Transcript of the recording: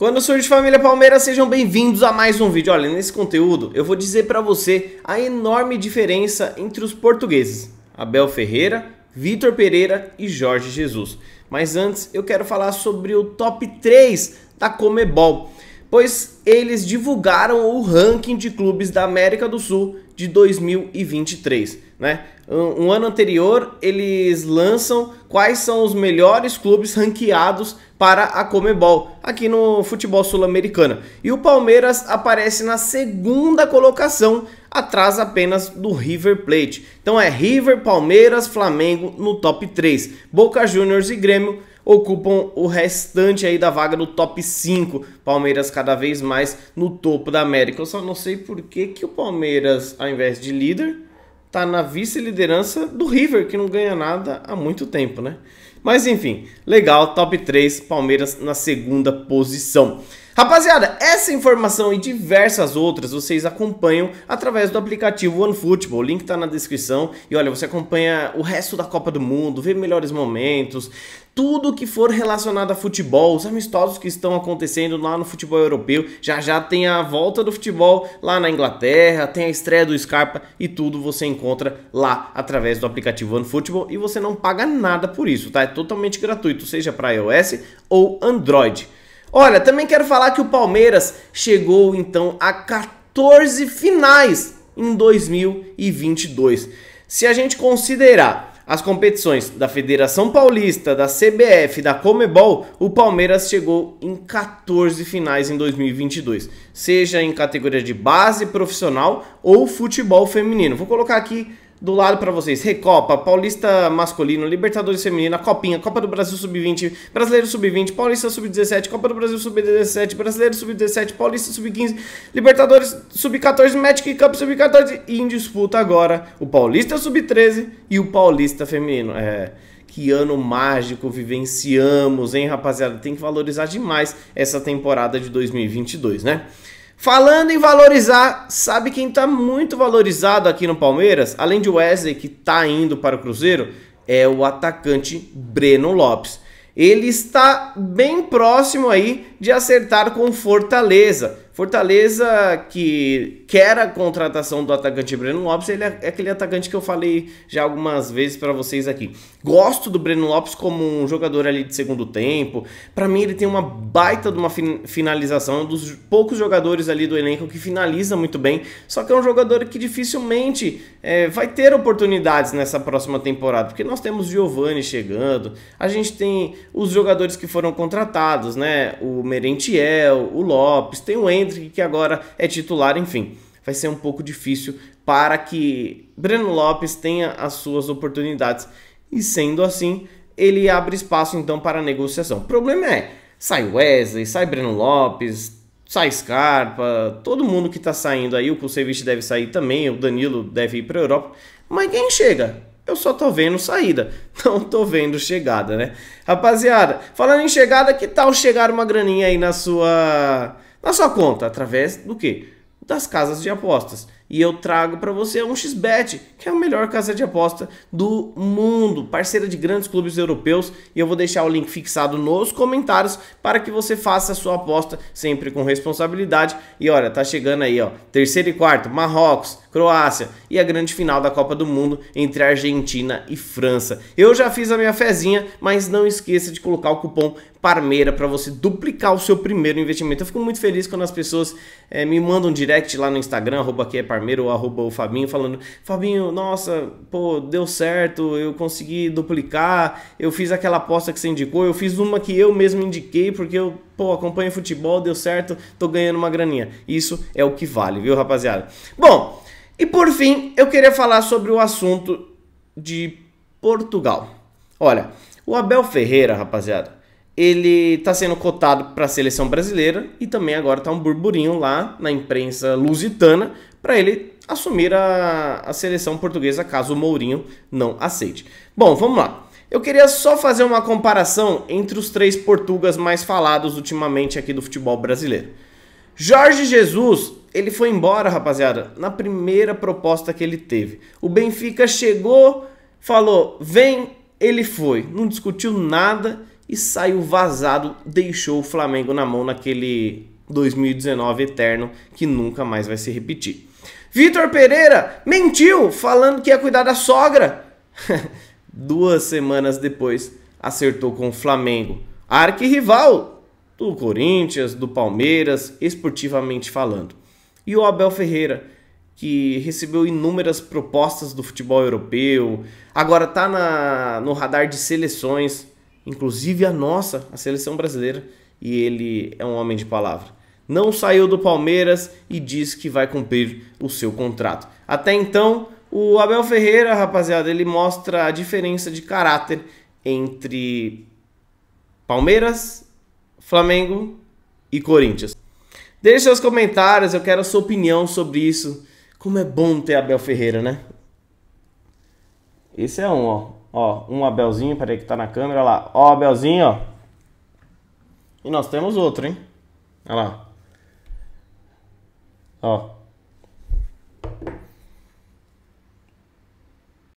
Quando surge família Palmeiras, sejam bem-vindos a mais um vídeo. Olha, nesse conteúdo eu vou dizer para você a enorme diferença entre os portugueses, Abel Ferreira, Vitor Pereira e Jorge Jesus. Mas antes eu quero falar sobre o top 3 da Comebol, pois eles divulgaram o ranking de clubes da América do Sul de 2023. Né? Um, ano anterior, eles lançam quais são os melhores clubes ranqueados para a Comebol, aqui no futebol sul-americano. E o Palmeiras aparece na segunda colocação, atrás apenas do River Plate. Então é River, Palmeiras, Flamengo no top 3. Boca Juniors e Grêmio ocupam o restante aí da vaga do top 5. Palmeiras cada vez mais no topo da América. Eu só não sei por que, que o Palmeiras, ao invés de líder, está na vice-liderança do River, que não ganha nada há muito tempo, né? Mas enfim, legal, top 3, Palmeiras na segunda posição. Rapaziada, essa informação e diversas outras vocês acompanham através do aplicativo OneFootball, o link tá na descrição. E olha, você acompanha o resto da Copa do Mundo, vê melhores momentos, tudo que for relacionado a futebol, os amistosos que estão acontecendo lá no futebol europeu. Já já tem a volta do futebol lá na Inglaterra, tem a estreia do Scarpa e tudo você encontra lá através do aplicativo OneFootball e você não paga nada por isso, tá? É totalmente gratuito, seja para iOS ou Android. Olha, também quero falar que o Palmeiras chegou então a 14 finais em 2022. Se a gente considerar as competições da Federação Paulista, da CBF, da Comebol, o Palmeiras chegou em 14 finais em 2022, seja em categoria de base profissional ou futebol feminino. Vou colocar aqui do lado para vocês. Recopa, Paulista masculino, Libertadores feminina, Copinha, Copa do Brasil sub-20, Brasileiro sub-20, Paulista sub-17, Copa do Brasil sub-17, Brasileiro sub-17, Paulista sub-15, Libertadores sub-14, Magic Cup sub-14 e em disputa agora o Paulista sub-13 e o Paulista feminino. É, que ano mágico vivenciamos, hein, rapaziada? Tem que valorizar demais essa temporada de 2022, né? Falando em valorizar, sabe quem está muito valorizado aqui no Palmeiras, além de Wesley que está indo para o Cruzeiro, é o atacante Breno Lopes. Ele está bem próximo aí de acertar com Fortaleza. Fortaleza que quer a contratação do atacante Breno Lopes, ele é, é aquele atacante que eu falei já algumas vezes para vocês aqui. Gosto do Breno Lopes como um jogador ali de segundo tempo. Para mim, ele tem uma baita de uma finalização, um dos poucos jogadores ali do elenco que finaliza muito bem. Só que é um jogador que dificilmente é, vai ter oportunidades nessa próxima temporada, porque nós temos Giovani chegando, a gente tem os jogadores que foram contratados, né? O Merentiel, o Lopes, tem o Hendrick que agora é titular, enfim. Vai ser um pouco difícil para que Breno Lopes tenha as suas oportunidades. E sendo assim, ele abre espaço então para negociação. O problema é, sai Wesley, sai Breno Lopes, sai Scarpa, todo mundo que está saindo aí, o Kulsevich deve sair também, o Danilo deve ir para a Europa, mas quem chega? Eu só tô vendo saída, não tô vendo chegada, né? Rapaziada, falando em chegada, que tal chegar uma graninha aí na sua na sua conta através do que? Das casas de apostas. E eu trago para você a 1xBet, que é a melhor casa de aposta do mundo, parceira de grandes clubes europeus. E eu vou deixar o link fixado nos comentários para que você faça a sua aposta sempre com responsabilidade. E olha, tá chegando aí, ó, terceiro e quarto, Marrocos, Croácia e a grande final da Copa do Mundo entre Argentina e França. Eu já fiz a minha fezinha, mas não esqueça de colocar o cupom Parmeira para você duplicar o seu primeiro investimento. Eu fico muito feliz quando as pessoas é, me mandam um direct lá no Instagram, arroba aqui é Parmeira Farmeiro, arroba o Fabinho, falando: Fabinho, nossa, pô, deu certo, eu consegui duplicar, eu fiz aquela aposta que você indicou, eu fiz uma que eu mesmo indiquei, porque eu, pô, acompanho futebol, deu certo, tô ganhando uma graninha. Isso é o que vale, viu, rapaziada? Bom, e por fim, eu queria falar sobre o assunto de Portugal. Olha, o Abel Ferreira, rapaziada, ele está sendo cotado para a seleção brasileira e também agora está um burburinho lá na imprensa lusitana para ele assumir a, a seleção portuguesa caso o Mourinho não aceite. Bom, vamos lá. Eu queria só fazer uma comparação entre os três portugas mais falados ultimamente aqui do futebol brasileiro. Jorge Jesus, ele foi embora, rapaziada, na primeira proposta que ele teve. O Benfica chegou, falou: "Vem", ele foi, não discutiu nada e saiu vazado, deixou o Flamengo na mão naquele 2019 eterno que nunca mais vai se repetir. Vitor Pereira mentiu falando que ia cuidar da sogra. Duas semanas depois, acertou com o Flamengo, arquirrival do Corinthians, do Palmeiras, esportivamente falando. E o Abel Ferreira, que recebeu inúmeras propostas do futebol europeu, agora está no radar de seleções, inclusive a nossa, a seleção brasileira, e ele é um homem de palavra não saiu do Palmeiras e diz que vai cumprir o seu contrato. Até então, o Abel Ferreira, rapaziada, ele mostra a diferença de caráter entre Palmeiras, Flamengo e Corinthians. Deixe seus comentários, eu quero a sua opinião sobre isso. Como é bom ter Abel Ferreira, né? Esse é um, ó. Ó, um Abelzinho, peraí que tá na câmera, olha lá. Ó, Abelzinho, ó. E nós temos outro, hein? Olha lá. Ja.